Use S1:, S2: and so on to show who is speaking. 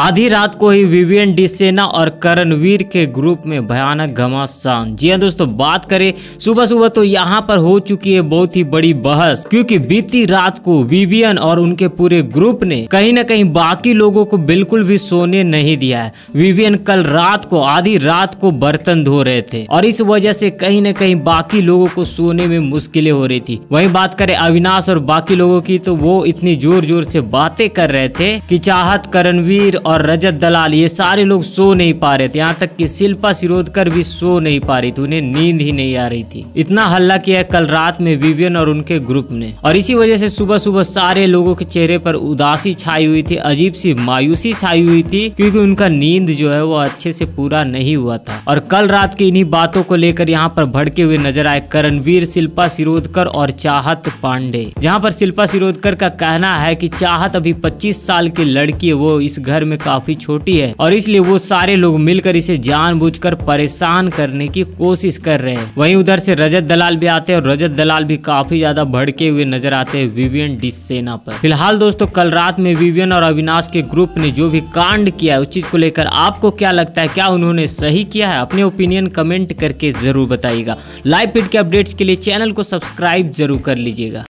S1: आधी रात को ही विवियन डिसेना और करणवीर के ग्रुप में भयानक घमासान जी हाँ दोस्तों बात करें सुबह सुबह तो यहाँ पर हो चुकी है बहुत ही बड़ी बहस क्योंकि बीती रात को विवियन और उनके पूरे ग्रुप ने कहीं ना कहीं बाकी लोगों को बिल्कुल भी सोने नहीं दिया है विवियन कल रात को आधी रात को बर्तन धो रहे थे और इस वजह से कहीं ना कहीं बाकी लोगों को सोने में मुश्किलें हो रही थी वही बात करे अविनाश और बाकी लोगों की तो वो इतनी जोर जोर से बातें कर रहे थे की चाहत करणवीर आमिर और रजत दलाल ये सारे लोग सो नहीं पा रहे थे यहाँ तक कि शिल्पा सिरोदकर भी सो नहीं पा रही थी उन्हें नींद ही नहीं आ रही थी इतना हल्ला किया कल रात में विवियन और उनके ग्रुप ने और इसी वजह से सुबह सुबह सारे लोगों के चेहरे पर उदासी छाई हुई थी अजीब सी मायूसी छाई हुई थी क्योंकि उनका नींद जो है वो अच्छे से पूरा नहीं हुआ था और कल रात की इन्हीं बातों को लेकर यहाँ पर भड़के हुए नजर आए करणवीर शिल्पा सिरोदकर और चाहत पांडे जहाँ पर शिल्पा सिरोदकर का कहना है की चाहत अभी पच्चीस साल की लड़की है वो इस घर में काफी छोटी है और इसलिए वो सारे लोग मिलकर इसे जानबूझकर परेशान करने की कोशिश कर रहे हैं वहीं उधर से रजत दलाल भी आते हैं और रजत दलाल भी काफी ज्यादा भड़के हुए नजर आते हैं विवियन डिसेना पर फिलहाल दोस्तों कल रात में विवियन और अविनाश के ग्रुप ने जो भी कांड किया है उस चीज को लेकर आपको क्या लगता है क्या उन्होंने सही किया है अपने ओपिनियन कमेंट करके जरूर बताइएगा लाइव पिट के अपडेट्स के लिए चैनल को सब्सक्राइब जरूर कर लीजिएगा